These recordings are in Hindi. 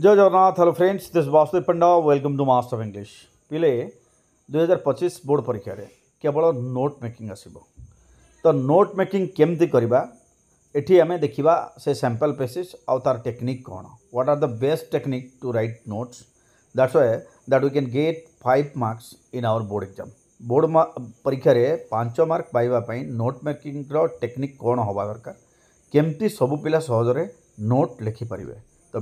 जय Jagannath hello friends this Vastu Panda welcome to master of English पिले दुई हजार पचिश बोर्ड परीक्षा रे केवल नोट मेकिंग आसो तो नोट मेकिंग केमती करवा आम देखा से सैंपल पेसीस तार टेक्निक कौन what are the best technique to write notes that's way that we can get five marks in our board exam board परीक्षा पांच मार्क पाइबापी नोट मेकिंग टेक्निक कौन हवा दरकार केमती सब पिला सहजरे नोट लिखिपारे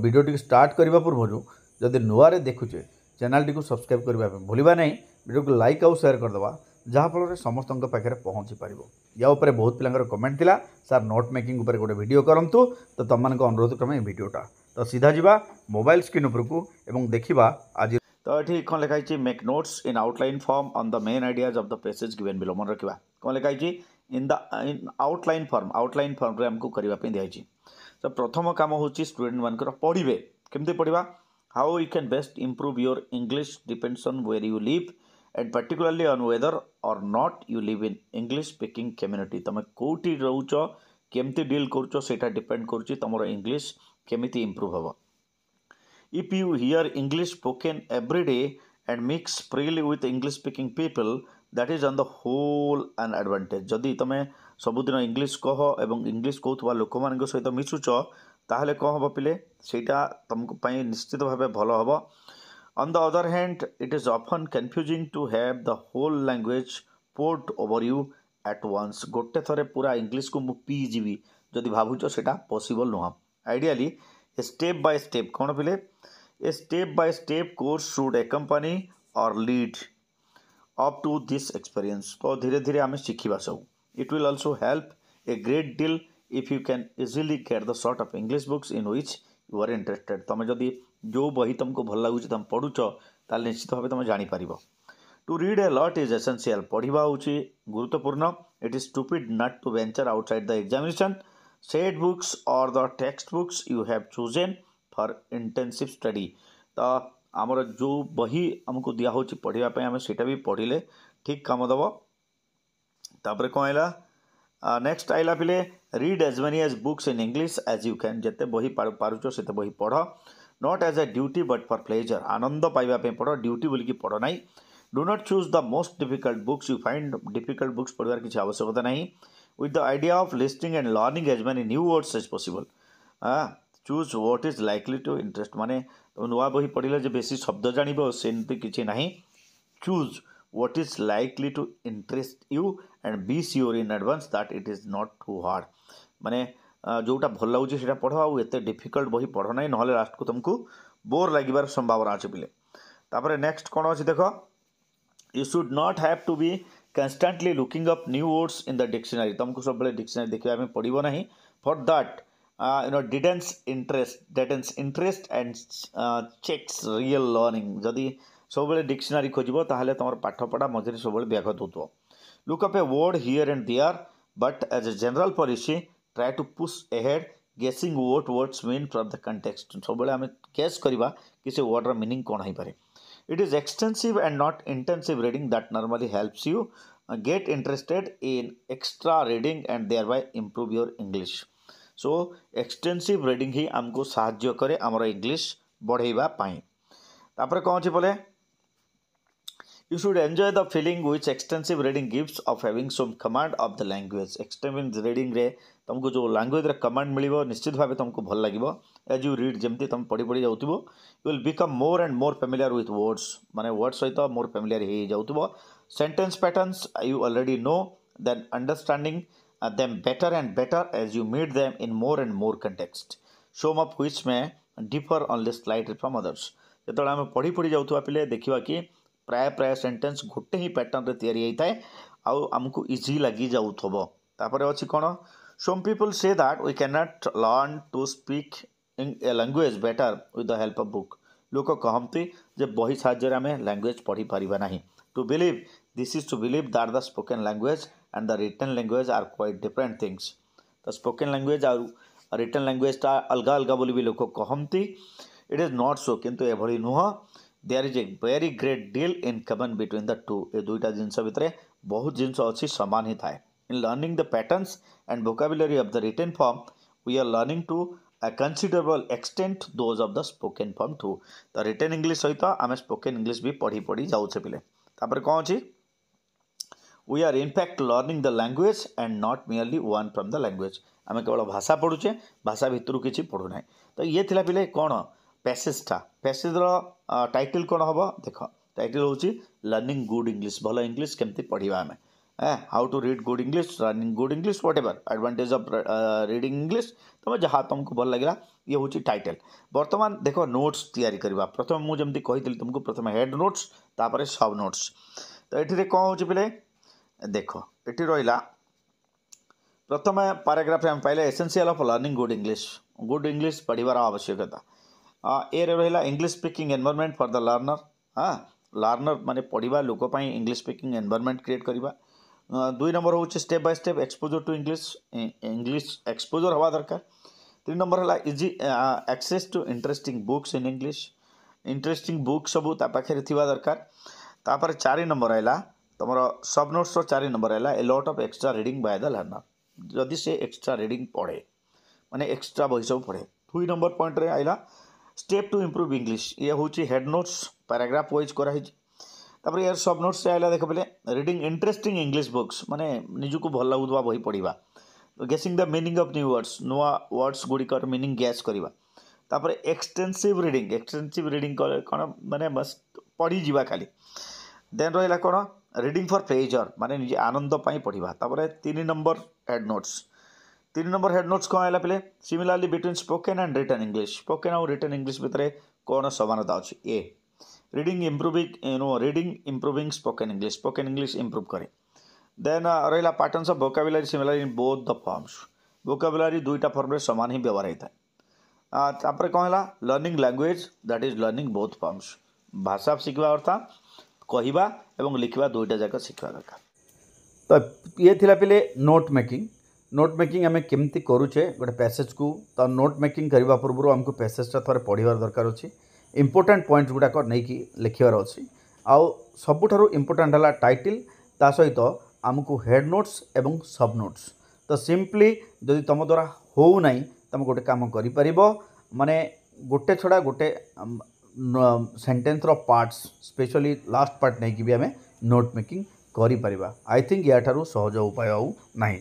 ভিডিওটি স্টার্ট কৰিব পৰ্বো য যদি নোৱাৰে দেখুচে চেনেলটি কো সাবস্ক্রাইব কৰিব ভোলিবা নাই ভিডিও কো লাইক আৰু শেয়ার কৰ দেবা যাফলৰে সমস্তଙ୍କ পাখৰে পোহে পামিব ইয়া ওপৰে বহুত পিলংৰ কমেন্ট থিলা স্যার নোট মেকিং ওপৰে গড ভিডিও কৰমতু ত তমানক অনুৰোধ কৰম এই ভিডিওটা ত সিধা জিবা মোবাইল স্কিন ওপৰକୁ এবং দেখিবা আজি ত ঠিক খন লিখাইছি make notes in outline form on the main ideas of the passage given below মন ৰাখিবা কো লিখাইছি in the in outline form outline ফৰমৰে আমাক কৰিব পে দিছি तो प्रथम काम हूँ स्टूडेंट मानक पढ़वे कमी पढ़ा how you can best improve your English depends on where you live and particularly on whether or not you live in English speaking community तुम कौटी रोच केमती डिल करा डिपेड कर तुम इंग्लीश केमी इम्प्रुव हे if you hear English spoken day and mix freely with English speaking people that is on the whole an advantage जदि तुम्हें ସବୁଦିନ ଇଂଲିଶ କହ ଏବଂ ଇଂଲିଶ କହୁଥିବା ଲୋକମାନଙ୍କ ସହିତ ମିଶୁଛ ତାହେଲେ କ'ଣ ହେବ ପିଲେ ସେଇଟା ତୁମକୁ ପାଇଁ ନିଶ୍ଚିତ ଭାବେ ଭଲ ହେବ on the other hand it is often confusing to have the whole language poured over you at once ଗୋଟେ ଥରେ ପୁରା ଇଂଲିଶକୁ ମୁଁ ପିଇଯିବି ଯଦି ଭାବୁଛ ସେଇଟା ପସିବଲ୍ ନୁହଁ ideally a step by step କ'ଣ ପିଲେ a step by step course should accompany or lead up to this experience ତ ଧୀରେ ଧୀରେ ଆମେ ଶିଖିବା ସବୁ It will also help a great deal if you can easily get the sort of English books in which you are interested. ତମେ ଯଦି ଯେଉଁ ବହି ତୁମକୁ ଭଲ ଲାଗୁଛି ତୁମେ ପଢ଼ୁଛ ତାହେଲେ ନିଶ୍ଚିତ ଭାବେ ତୁମେ ଜାଣିପାରିବ to read a lot is essential ପଢ଼ିବା ହେଉଛି ଗୁରୁତ୍ୱପୂର୍ଣ୍ଣ it is stupid not to venture outside the examination set books और the text books you have chosen for intensive study तो आमर जो बही आमको दिया हो पढ़ापी आम से पढ़ले ठीक कम दब तापर कौन आइला नेक्स्ट आइला पिले read as many as books in English as you can जिते बही पार से बही पढ़ not as a duty but for pleasure आनंद पाइबापे पढ़ ड्यूटी बोलिक पढ़ ना do not choose the most difficult books you find difficult books पढ़वार किसी आवश्यकता ना with the idea of listing and learning as many new words as possible choose what is likely to interest मानने नुआ बही पढ़ले बेसी शब्द जानवे किसी ना choose what is likely to interest you and be sure in advance that it is not too hard মানে ଯେଉଁଟା ଭଲ ଲାଗୁଛି ସେଇଟା ପଢ଼ ଆଉ ଏତେ ଡିଫିକଲ୍ଟ ବହି ପଢ଼ ନାହିଁ ନହେଲେ ଲାଷ୍ଟକୁ ତୁମକୁ ବୋର୍ ଲାଗିବାର ସମ୍ଭାବନା ଅଛି ପିଲେ ତାପରେ ନେକ୍ସଟ କ'ଣ ଅଛି ଦେଖ you should not have to be constantly looking up new words in the dictionary ତୁମକୁ ସବୁବେଳେ ଡିକ୍ସନାରୀ ଦେଖିବା ପାଇଁ ପଡ଼ିବ ନାହିଁ for that you know deadens interest deadens interest and checks real learning ଯଦି सब डिक्सनारी खोज तुम पाठपढ़ा मझे सब व्याघत हो of a word here and there but as a general policy try to ahead guessing what words mean from the context सब गेस करवा कि वर्ड रीनिंग कौन हो it is extensive and not intensive read that normally helps you get interested in extra reading and thereby improve your English so extensive read ही आमको साय आम इंग्लीश बढ़ेवाई कौन अच्छे बोले You should enjoy the feeling which extensive reading gives of having some command of the language. extensive reading re tumko jo language re command milibo nischit bhabe tumko bhal lagibo as you read jemti tum padi padi jautibo you will become more and more familiar with words mane words सहित more familiar he jautibo sentence patterns you already know then understanding them better and better as you meet them in more and more context some of which may differ only slightly from others जो आम पढ़ी पढ़ी जाऊ पे देखा कि प्राय प्राय सेन्टेन्स गोटे ही पैटर्न रे तैयारी होता है आउ आमको इजी लगी तापर अच्छी कौन some people say that we can not learn to speak in a language better with the help of book लोक कहती जो बही सामें लांगुएज पढ़ी पारना to believe this is to believe that the spoken language and the written language are quite different things the spoken language आ रिटर्न लांगुएजटा अलग अलग बोली भी लोक कहती इट इज नट सो कि नुह there is a very great deal in common between the two ଏ ଦୁଇଟା ଜିନିଷ ଭିତରେ ବହୁତ ଜିନିଷ ଅଛି ସମାନ ହିଁ ଥାଏ in learning the patterns and vocabulary of the written form we are learning to a considerable extent those of the spoken form too ତ written english ସହିତ ଆମେ spoken english ବି ପଢ଼ି ପଢ଼ି ଯାଉଛେ ପିଲେ ତାପରେ କ'ଣ ଅଛି we are in fact learning the language and not merely one from the language ଆମେ କେବଳ ଭାଷା ପଢ଼ୁଛେ ଭାଷା ଭିତରୁ କିଛି ପଢ଼ୁନାହିଁ ତ ଇଏ ଥିଲା ପିଲେ କ'ଣ पैसेजटा पैसेजर टाइटल कौन हम देख टाइटल हूँ लर्निंग गुड इंग्लीश भल ଇଂଲିଶ କେମିତି पढ़ा आम how to read good English learning good English whatever advantage of reading English तुम जहाँ तुमको भल लगे ये हूँ टाइटल बर्तमान देख नोट्स या करवा प्रथम मुझे कही तुमको प्रथम हेड नोट्स तापर सब नोट्स तो ये कौन हो पे देख ये रहा प्रथम पाराग्राफ आम पाइले essential of learning good English good English पढ़वार आवश्यकता ए रहा English speaking environment for the learner हाँ लर्नर मानते पढ़ा लोकपाई इंग्लीश स्पीकिंग एनवरमेंट क्रिएट कर दुई नंबर हूँ step by step exposure to English English exposure हवा दरकार तीन नंबर है easy access to interesting books in English interesting books सब दरकार चार नंबर है तुम सब नोट्स चार नंबर है lot of extra reading by the learner जदि से एक्सट्रा रीडिंग पढ़े मानने एक्सट्रा बही सब पढ़े दुई नंबर पॉइंट आईला স্টেপ টু ইম্প্রুভ ইংলিশ ইয়ে হচ্ছে হেড নোটস প্যারাগ্রাফ ওয়াইজ করা হয়েছে তাপরে এর সব নোটসে আইলা দেখ বেলে রিডিং ইন্টারেস্টিং ইংলিশ বুকস মানে নিজକୁ ଭଲ ଲାଗୁଥିବା ବହି ପଢ଼ିବା guessing the meaning of new words ନୂଆ ୱାର୍ଡ଼ସ୍ ଗୁଡ଼ିକର ମିନିଂ ଗ୍ୟାସ୍ କରିବା ତାପରେ ଏକ୍ସଟେନ୍ସିଭ୍ ରିଡ଼ିଂ ଏକ୍ସଟେନ୍ସିଭ୍ ରିଡ଼ିଂ କ'ଣ ମାନେ ପଢ଼ିଯିବା ଖାଲି ଦେନ୍ ରହିଲା କ'ଣ ରିଡ଼ିଂ ଫର୍ ପ୍ଲେଜର୍ ମାନେ ନିଜେ ଆନନ୍ଦ ପାଇଁ ପଢ଼ିବା ତାପରେ ତିନି ନମ୍ବର ହେଡ଼୍ ନୋଟ୍ସ तीन नंबर हेड नोट्स कौन आएगा पे similarly between spoken and written English spoken और रिटर्न इंग्लीश भितर कौन समानता अच्छी ए रीडिंग इम्प्रूविंग नो reading improving spoken English spoken English improve करे देन रहा patterns of vocabulary similar in both the forms vocabulary दुईटा फर्म्रे सामान ही व्यवहार होता है तापर कौन है learning language that is learning both forms भाषा शिखा अर्थात कहवा और लिखा दुईटा जाक शिखा दरकार तो ये थी पे नोट मेकिंग નોટ મેકિંગ આમે કેમતી କରୁଛେ ଗୋଟେ ପ୍ୟାସେଜକୁ ତ ନୋଟ୍ ମେକିଂ କରିବା ପୂର୍ବରୁ ଆମକୁ ପ୍ୟାସେଜଟା ଥରେ ପଢ଼ିବାର ଦରକାର ଅଛି ଇମ୍ପୋର୍ଟାଣ୍ଟ ପଏଣ୍ଟ ଗୁଡ଼ାକ ନେଇକି ଲେଖିବାର ଅଛି ଆଉ ସବୁଠାରୁ ଇମ୍ପୋର୍ଟାଣ୍ଟ ହେଲା ଟାଇଟିଲ୍ ତା ସହିତ ଆମକୁ ହେଡ଼୍ ନୋଟ୍ସ ଏବଂ ସବ୍ ନୋଟ୍ସ ତ ସିମ୍ପଲି ଯଦି ତୁମ ଦ୍ୱାରା ହେଉନାହିଁ ତୁମେ ଗୋଟେ କାମ କରିପାରିବ ମାନେ ଗୋଟେ ଛଡ଼ା ଗୋଟେ ସେଣ୍ଟେନ୍ସର ପାର୍ଟସ୍ ସ୍ପେଶିଆଲି ଲାଷ୍ଟ ପାର୍ଟ ନେଇକି ବି ଆମେ ନୋଟ୍ ମେକିଂ କରିପାରିବା ଆଇ ଥିଙ୍କ ଏହାଠାରୁ ସହଜ ଉପାୟ ଆଉ ନାହିଁ